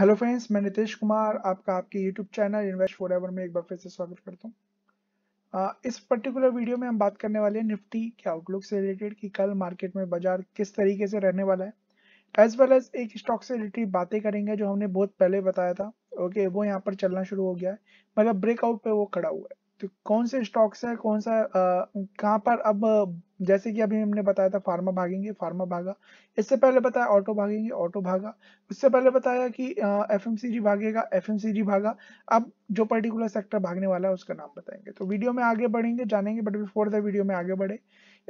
hello friends मैं नितेश कुमार आपका आपके YouTube channel invest for ever में एक बार फिर से स्वागत करता हूँ इस पर्टिकुलर वीडियो में हम बात करने वाले हैं निफ्टी के आउटलुक से रिलेटेड कि कल मार्केट में बाजार किस तरीके से रहने वाला है एज वेल एज एक स्टॉक से रिलेटेड बातें करेंगे जो हमने बहुत पहले बताया था ओके वो यहाँ पर चलना शुरू हो गया है मतलब ब्रेकआउट पर वो खड़ा हुआ है तो कौन से स्टॉक्स है कौन सा कहाँ पर अब जैसे कि अभी हमने बताया था फार्मा भागेंगे फार्मा भागा इससे पहले बताया ऑटो भागेंगे ऑटो भागा उससे पहले बताया कि एफ एम भागेगा एफ भागा अब जो पर्टिकुलर सेक्टर भागने वाला है उसका नाम बताएंगे तो वीडियो में आगे बढ़ेंगे जानेंगे बट बिफोर द वीडियो में आगे बढ़े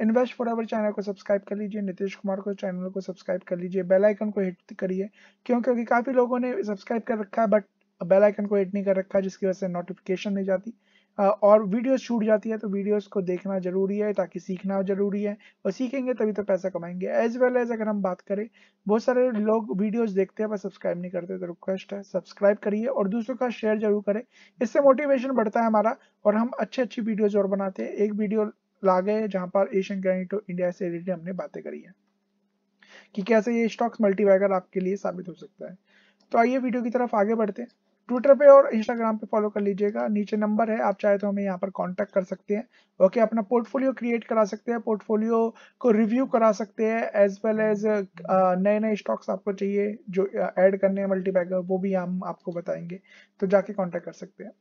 इन्वेस्ट फॉर अवर चैनल को सब्सक्राइब कर लीजिए नीतीश कुमार को चैनल को सब्सक्राइब कर लीजिए बेल आइकन को हिट करिए क्यों क्योंकि काफी लोगों ने सब्सक्राइब कर रखा है बट बेल आइकन को हिट नहीं कर रखा जिसकी वजह से नोटिफिकेशन नहीं जाती और वीडियो छूट जाती है तो वीडियोस को देखना जरूरी है ताकि सीखना जरूरी है और सीखेंगे तभी तो पैसा कमाएंगे एज वेल एज अगर हम बात करें बहुत सारे लोग वीडियोस देखते हैं पर सब्सक्राइब नहीं करते तो रिक्वेस्ट है सब्सक्राइब करिए और दूसरों का शेयर जरूर करें इससे मोटिवेशन बढ़ता है हमारा और हम अच्छी अच्छी वीडियोज और बनाते हैं एक वीडियो ला गए जहाँ पर एशियन ग्रेनिट इंडिया से रिलेटेड हमने बातें करी है कि कैसे ये स्टॉक्स मल्टीवैगर आपके लिए साबित हो सकता है तो आइए वीडियो की तरफ आगे बढ़ते हैं ट्विटर पे और इंस्टाग्राम पे फॉलो कर लीजिएगा नीचे नंबर है आप चाहे तो हमें यहाँ पर कांटेक्ट कर सकते हैं ओके okay, अपना पोर्टफोलियो क्रिएट करा सकते हैं पोर्टफोलियो को रिव्यू करा सकते हैं एज वेल एज नए नए स्टॉक्स आपको चाहिए जो ऐड uh, करने हैं मल्टीबैगर वो भी हम आपको बताएंगे तो जाके कॉन्टैक्ट कर सकते हैं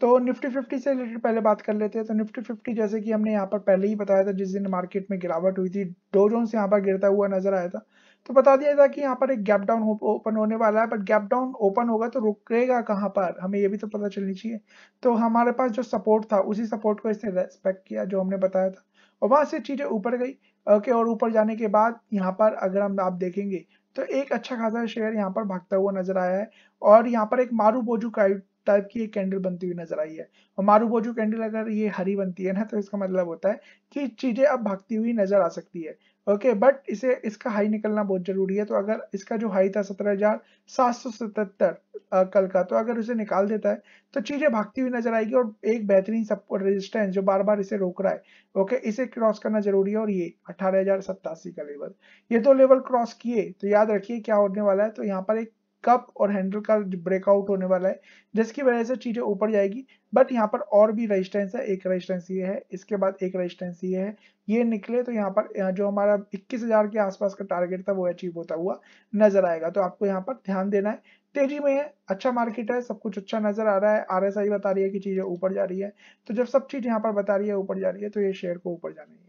तो निफ्टी फिफ्टी से रिलेटेड पहले बात कर लेते हैं तो निफ्टी फिफ्टी जैसे कि हमने यहाँ पर पहले ही बताया था जिस दिन मार्केट में गिरावट हुई थी डो से यहाँ पर गिरता हुआ नजर आया था तो बता दिया था कि यहाँ पर एक गैप डाउन ओपन होने वाला है बट गैप डाउन ओपन होगा तो रुकेगा कहाँ पर हमें ये भी तो पता चलनी चाहिए तो हमारे पास जो सपोर्ट था उसी सपोर्ट को इसने रेस्पेक्ट किया जो हमने बताया था और वहां से चीजें ऊपर गई ओके और ऊपर जाने के बाद यहाँ पर अगर हम आप देखेंगे तो एक अच्छा खासा शेयर यहाँ पर भागता हुआ नजर आया है और यहाँ पर एक मारू बोजू टाइप की एक कैंडल बनती हुई नजर आई है और मारू बोजू कैंडल अगर ये हरी बनती है ना तो इसका मतलब होता है कि चीजें अब भागती हुई नजर आ सकती है ओके बट इसे इसका हाई निकलना बहुत जरूरी है तो अगर इसका जो हाई था सत्रह हजार सात सौ सतहत्तर कल का तो अगर उसे निकाल देता है तो चीजें भागती हुई नजर आएगी और एक बेहतरीन सपोर्ट रेजिस्टेंस जो बार बार इसे रोक रहा है ओके इसे क्रॉस करना जरूरी है और ये अठारह हजार सत्तासी का लेवल ये दो लेवल क्रॉस किए तो याद रखिए क्या होने वाला है तो यहाँ पर एक कप और हैंडल का ब्रेकआउट होने वाला है जिसकी वजह से चीजें ऊपर जाएगी बट यहाँ पर और भी रेजिस्टेंस है एक रजिस्टेंस ये है इसके बाद एक रेजिस्टेंस ये है ये निकले तो यहाँ पर जो हमारा 21,000 के आसपास का टारगेट था वो अचीव होता हुआ नजर आएगा तो आपको यहाँ पर ध्यान देना है तेजी में है अच्छा मार्केट है सब कुछ अच्छा नजर आ रहा है आर बता रही है कि चीजें ऊपर जा रही है तो जब सब चीज यहाँ पर बता रही है ऊपर जा रही है तो ये शेयर को ऊपर जाना है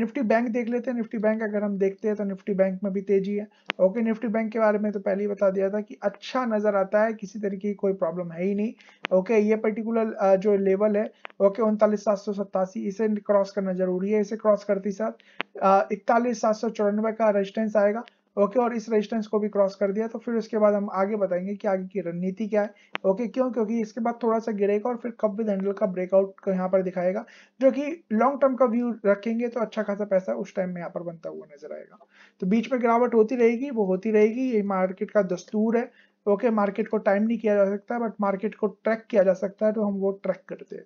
निफ्टी बैंक देख लेते हैं निफ्टी बैंक अगर हम देखते हैं तो निफ्टी बैंक में भी तेजी है ओके निफ्टी बैंक के बारे में तो पहले ही बता दिया था कि अच्छा नजर आता है किसी तरीके की कोई प्रॉब्लम है ही नहीं ओके ये पर्टिकुलर जो लेवल है ओके उनतालीस सात सौ सत्तासी इसे क्रॉस करना जरूरी है इसे क्रॉस करते साथ इकतालीस सात सौ चौरानवे का रेजिस्टेंस आएगा ओके और इस रेजिस्टेंस को भी क्रॉस कर दिया तो फिर उसके बाद हम आगे बताएंगे कि आगे की रणनीति क्या है ओके क्यों क्योंकि इसके बाद थोड़ा सा गिरेगा और फिर कब विद हैंडल का ब्रेकआउट को यहाँ पर दिखाएगा जो कि लॉन्ग टर्म का व्यू रखेंगे तो अच्छा खासा पैसा उस टाइम में यहाँ पर बनता हुआ नजर आएगा तो बीच में गिरावट होती रहेगी वो होती रहेगी ये मार्केट का दस्तूर है ओके मार्केट को टाइम नहीं किया जा सकता बट मार्केट को ट्रैक किया जा सकता है तो हम वो ट्रैक करते हैं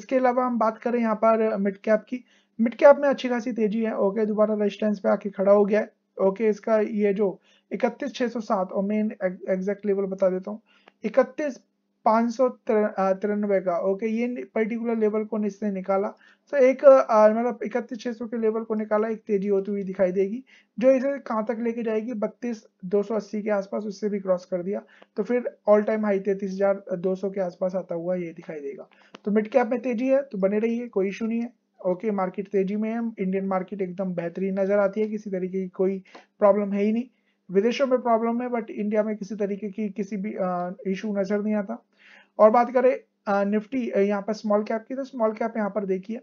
इसके अलावा हम बात करें यहाँ पर मिड कैप की मिड कैप में अच्छी खासी तेजी है ओके दोबारा रेजिस्टेंस पे आके खड़ा हो गया है ओके इसका ये जो इकतीस छह सौ सात और मेन एग्जैक्ट लेवल बता देता हूँ इकतीस पाँच सौ तिरानवे का ओके ये पर्टिकुलर लेवल को इसने निकाला तो एक मतलब इकतीस छः सौ के लेवल को निकाला एक तेजी होती हुई दिखाई देगी जो इसे कहाँ तक लेके जाएगी बत्तीस दो सौ अस्सी के आसपास उससे भी क्रॉस कर दिया तो फिर ऑल टाइम हाई तैतीस हजार दो सौ के आसपास आता हुआ ये दिखाई देगा तो मिड कैप में तेजी है तो बने रही है कोई इशू नहीं है ओके मार्केट तेजी में है इंडियन मार्केट एकदम बेहतरीन नजर आती है किसी तरीके की कोई प्रॉब्लम है ही नहीं विदेशों में प्रॉब्लम है बट इंडिया में किसी तरीके की किसी भी इशू नजर नहीं आता और बात करें निफ्टी यहाँ पर स्मॉल कैप की तो स्मॉल कैप यहाँ पर देखिए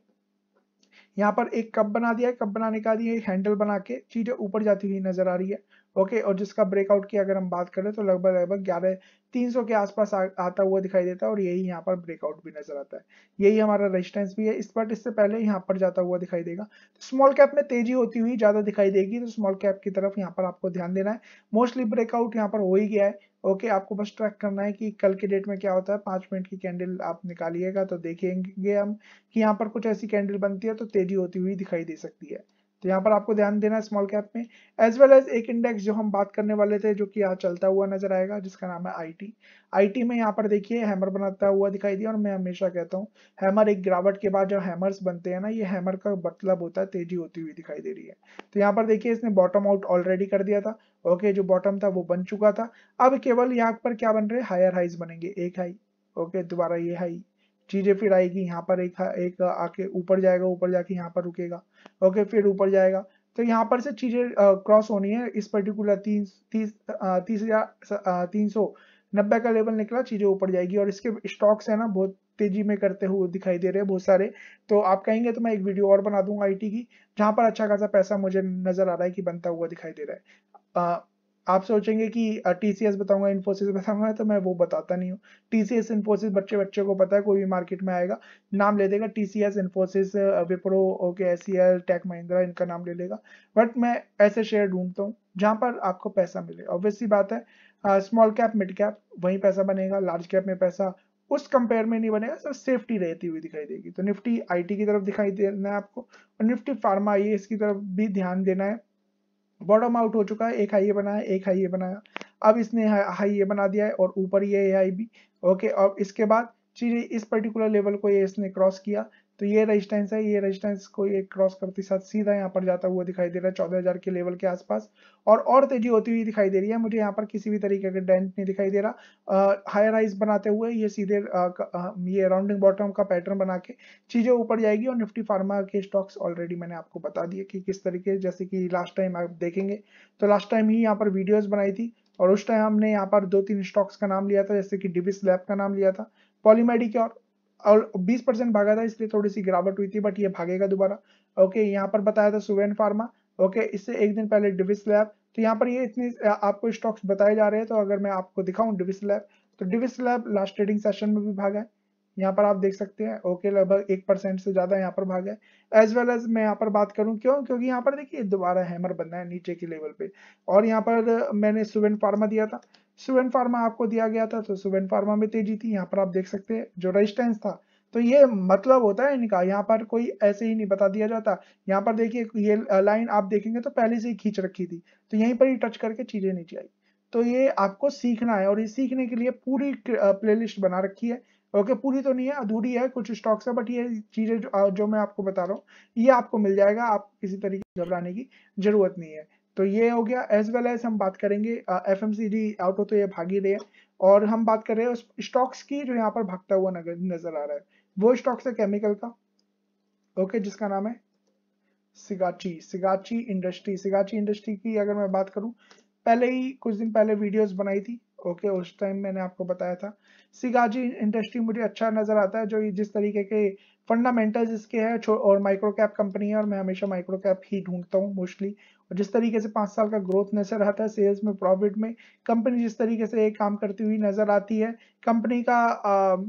यहाँ पर एक कप बना दिया है कप बनाने का दिया एक हैंडल बना के चीजें ऊपर जाती हुई नजर आ रही है ओके और जिसका ब्रेकआउट की अगर हम बात करें तो लगभग लगभग ग्यारह तीन सौ के आसपास आ, आता हुआ दिखाई देता है और यही यहाँ पर ब्रेकआउट भी नजर आता है यही हमारा रेजिस्टेंस भी है इस पर इससे पहले यहाँ पर जाता हुआ दिखाई देगा तो स्मॉल कैप में तेजी होती हुई ज्यादा दिखाई देगी तो स्मॉल कैप की तरफ यहाँ पर आपको ध्यान देना है मोस्टली ब्रेकआउट यहाँ पर हो ही गया है ओके okay, आपको बस ट्रैक करना है कि कल के डेट में क्या होता है पांच मिनट की कैंडल आप निकालिएगा तो देखेंगे हम कि यहाँ पर कुछ ऐसी कैंडल बनती है तो तेजी होती हुई दिखाई दे सकती है तो यहाँ पर आपको ध्यान देना है स्मॉल कैप में एज वेल एज एक इंडेक्स जो हम बात करने वाले थे जो कि यहाँ चलता हुआ नजर आएगा जिसका नाम है आईटी आईटी में यहाँ पर देखिए हैमर बनाता हुआ दिखाई दिया और मैं हमेशा कहता हूँ हैमर एक गिरावट के बाद जो हैमर्स बनते हैं ना ये हैमर का मतलब होता है तेजी होती हुई दिखाई दे रही है तो यहाँ पर देखिए इसने बॉटम आउट ऑलरेडी कर दिया था ओके जो बॉटम था वो बन चुका था अब केवल यहाँ पर क्या बन रहे हायर हाइज बनेंगे एक हाई ओके दोबारा ये हाई चीजें फिर आएगी यहाँ पर एक एक आके ऊपर जाएगा ऊपर जाके यहाँ पर रुकेगा ओके फिर ऊपर जाएगा तो यहाँ पर से चीजें क्रॉस होनी है इस पर्टिकुलर तीन तीस तीस हजार तीन सौ नब्बे का लेवल निकला चीजें ऊपर जाएगी और इसके स्टॉक्स है ना बहुत तेजी में करते हुए दिखाई दे रहे हैं बहुत सारे तो आप कहेंगे तो मैं एक वीडियो और बना दूंगा आईटी की जहां पर अच्छा खासा पैसा मुझे नजर आ रहा है कि बनता हुआ दिखाई दे रहा है आप सोचेंगे कि टी सी एस बताऊंगा इन्फोसिस बताऊंगा तो मैं वो बताता नहीं हूँ टी सी एस इन्फोसिस बच्चे बच्चे को पता है कोई भी मार्केट में आएगा नाम ले देगा T C S Infosys Wipro okay S C L tech Mahindra इनका नाम ले लेगा बट मैं ऐसे शेयर ढूंढता हूँ जहाँ पर आपको पैसा मिले ऑब्वियसली बात है स्मॉल कैप मिड कैप वहीं पैसा बनेगा लार्ज कैप में पैसा उस कंपेयर में नहीं बनेगा सर सेफ्टी रहती हुई दिखाई देगी तो निफ्टी आईटी की तरफ दिखाई देना है आपको और निफ्टी फार्मा ये इसकी तरफ भी ध्यान देना है बॉटम आउट हो चुका है एक हाई ये बनाया एक हाई ये बनाया अब इसने हाई ये बना दिया है और ऊपर ये हाई भी ओके अब इसके बाद चीज इस पर्टिकुलर लेवल को ये इसने क्रॉस किया तो ये रेजिस्टेंस है ये रेजिस्टेंस को एक क्रॉस करते साथ सीधा यहाँ पर जाता हुआ दिखाई दे रहा है चौदह हजार के लेवल के आसपास और और तेजी होती हुई दिखाई दे रही है मुझे यहाँ पर किसी भी तरीके का डेंट नहीं दिखाई दे रहा हायर हाइज बनाते हुए ये सीधे आ, आ, ये राउंडिंग बॉटम का पैटर्न बना के चीजें ऊपर जाएगी और निफ्टी फार्मा के स्टॉक्स ऑलरेडी मैंने आपको बता दिए कि किस तरीके जैसे कि लास्ट टाइम आप देखेंगे तो लास्ट टाइम ही यहाँ पर वीडियोज बनाई थी और उस टाइम हमने यहाँ पर दो तीन स्टॉक्स का नाम लिया था जैसे कि डिबिस लैब का नाम लिया था पॉलीमेडिक्योर और 20 परसेंट भागा था इसलिए थोड़ी सी गिरावट हुई थी बट ये भागेगा दोबारा ओके यहाँ पर बताया था सुवेन फार्मा ओके इससे एक दिन पहले डिविस लैब तो यहाँ पर ये इतने आपको स्टॉक्स बताए जा रहे हैं तो अगर मैं आपको दिखाऊं डिविस लैब तो Divi's lab last trading session में भी भागा है यहाँ पर आप देख सकते हैं ओके लगभग एक परसेंट से ज्यादा यहाँ पर भाग है एज वेल एज मैं यहाँ पर बात करूँ क्यों क्योंकि यहाँ पर देखिए दोबारा हैमर बनना है नीचे के लेवल पे और यहाँ पर मैंने सुवेन फार्मा दिया था सुवेन फार्मा आपको दिया गया था तो सुवेन फार्मा में तेजी थी यहाँ पर आप देख सकते हैं जो रजिस्टेंस था तो ये मतलब होता है इनका यहाँ पर कोई ऐसे ही नहीं बता दिया जाता यहाँ पर देखिए ये लाइन आप देखेंगे तो पहले से ही खींच रखी थी तो यहीं पर ही टच करके चीजें नीचे आई तो ये आपको सीखना है और ये सीखने के लिए पूरी प्लेलिस्ट बना रखी है ओके पूरी तो नहीं है अधूरी है कुछ स्टॉक्स है बट ये चीज़ें जो, जो मैं आपको बता रहा हूँ ये आपको मिल जाएगा आप किसी तरीके घबराने की जरूरत नहीं है तो ये हो गया एज वेल एज हम बात करेंगे F M C G out हो तो ये भाग ही रहे हैं और हम बात कर रहे हैं स्टॉक्स की जो यहाँ पर भागता हुआ नजर आ रहा है वो स्टॉक्स है केमिकल का ओके जिसका नाम है सिगाची सिगाची इंडस्ट्री सिगाची इंडस्ट्री की अगर मैं बात करूं पहले ही कुछ दिन पहले वीडियोस बनाई थी ओके okay, उस टाइम मैंने आपको बताया था सिगाजी इंडस्ट्री मुझे अच्छा नज़र आता है जो जिस तरीके के फंडामेंटल्स इसके हैं और माइक्रो कैप कंपनी है और मैं हमेशा माइक्रो कैप ही ढूंढता हूँ मोस्टली और जिस तरीके से पांच साल का ग्रोथ नजर आता है सेल्स में प्रॉफिट में कंपनी जिस तरीके से एक काम करती हुई नज़र आती है कंपनी का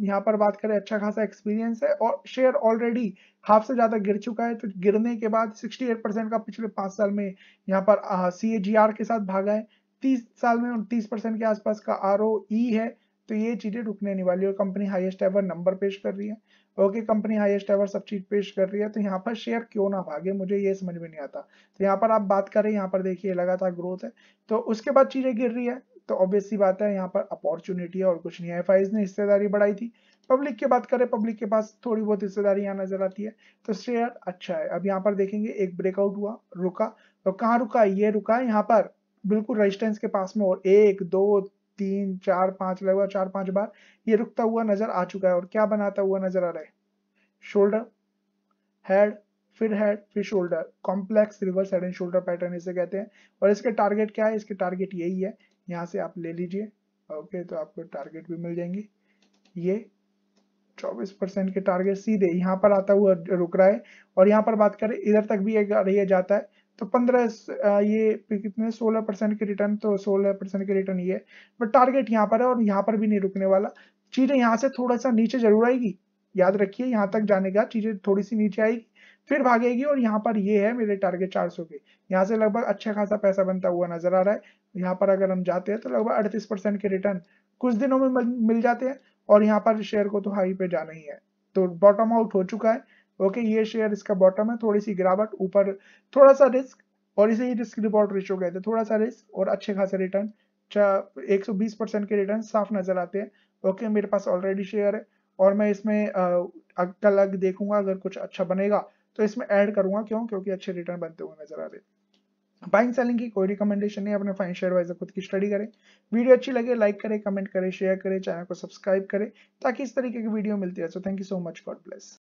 यहाँ पर बात करें अच्छा खासा एक्सपीरियंस है और शेयर ऑलरेडी हाफ से ज़्यादा गिर चुका है तो गिरने के बाद सिक्सटी परसेंट का पिछले पांच साल में यहाँ पर सी के साथ भागा है तीस साल में उनतीस परसेंट के आसपास का आर e है तो ये चीजें रुकने नहीं वाली और कंपनी हाईएस्ट एवर नंबर पेश कर रही है ओके कंपनी हाईएस्ट एवर सब चीज पेश कर रही है तो यहाँ पर शेयर क्यों ना भागे मुझे ये समझ में नहीं आता तो यहाँ पर आप बात करें यहाँ पर देखिए लगातार ग्रोथ है तो उसके बाद चीजें गिर रही है तो ऑब्वियसली बात है यहाँ पर अपॉर्चुनिटी है और कुछ नहीं है ने हिस्सेदारी बढ़ाई थी पब्लिक की बात करें पब्लिक के पास थोड़ी बहुत हिस्सेदारी यहाँ नजर आती है तो शेयर अच्छा है अब यहाँ पर देखेंगे एक ब्रेकआउट हुआ रुका तो कहाँ रुका ये रुका यहाँ पर बिल्कुल रजिस्टेंस के पास में और एक दो तीन चार पांच लगभग चार पांच बार ये रुकता हुआ नजर आ चुका है और क्या बनाता हुआ नजर आ रहा है शोल्डर हेड फिर हेड फिर shoulder complex reverse head and shoulder pattern इसे कहते हैं और इसके टारगेट क्या है इसके टारगेट यही है यहाँ से आप ले लीजिए ओके तो आपको टारगेट भी मिल जाएंगे ये 24 परसेंट के टारगेट सीधे यहाँ पर आता हुआ रुक रहा है और यहाँ पर बात करें इधर तक भी ये जाता है तो पंद्रह ये कितने सोलह परसेंट के रिटर्न तो सोलह परसेंट के रिटर्न ये है बट टारगेट यहाँ पर है और यहाँ पर भी नहीं रुकने वाला चीज़ें यहाँ से थोड़ा सा नीचे जरूर आएगी याद रखिए यहाँ तक जाने का चीज़ें थोड़ी सी नीचे आएगी फिर भागेगी और यहाँ पर ये है मेरे टारगेट चार के यहाँ से लगभग अच्छा खासा पैसा बनता हुआ नजर आ रहा है यहाँ पर अगर हम जाते हैं तो लगभग अड़तीस परसेंट के रिटर्न कुछ दिनों में मिल जाते हैं और यहाँ पर शेयर को तो हाई पे जाना ही है तो बॉटम आउट हो चुका है ओके ये शेयर इसका बॉटम है थोड़ी सी गिरावट ऊपर थोड़ा सा रिस्क और इसे ही रिस्क रिपोर्ट रेशो कहते हैं थोड़ा सा रिस्क और अच्छे खासे रिटर्न 120 परसेंट के रिटर्न साफ नजर आते हैं ओके मेरे पास ऑलरेडी शेयर है और मैं इसमें कल अग देखूंगा अगर कुछ अच्छा बनेगा तो इसमें ऐड करूंगा क्यों क्योंकि अच्छे रिटर्न बनते हुए नजर आ रहे हैं बाइंग सेलिंग की कोई रिकमेंडेशन नहीं अपने फाइनेंशियल वाइज खुद की स्टडी करें वीडियो अच्छी लगे लाइक करें कमेंट करें शेयर करें चैनल को सब्सक्राइब करें ताकि इस तरीके की वीडियो मिलती रहे so thank you so much God bless